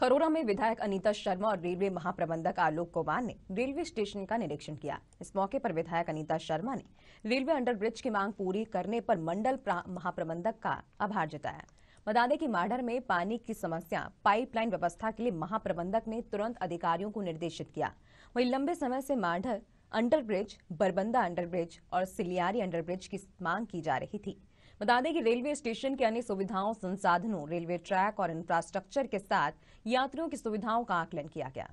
खरोरा में विधायक अनीता शर्मा और रेलवे महाप्रबंधक आलोक कुमार ने रेलवे स्टेशन का निरीक्षण किया इस मौके पर विधायक अनीता शर्मा ने रेलवे अंडरब्रिज की मांग पूरी करने पर मंडल महाप्रबंधक का आभार जताया बता दें कि माडर में पानी की समस्या पाइपलाइन व्यवस्था के लिए महाप्रबंधक ने तुरंत अधिकारियों को निर्देशित किया वही लंबे समय से माढ़र अंडरब्रिज बरबंदा अंडरब्रिज और सिलियारी अंडरब्रिज की मांग की जा रही थी बता दें कि रेलवे स्टेशन के अन्य सुविधाओं संसाधनों रेलवे ट्रैक और इंफ्रास्ट्रक्चर के साथ यात्रियों की सुविधाओं का आकलन किया गया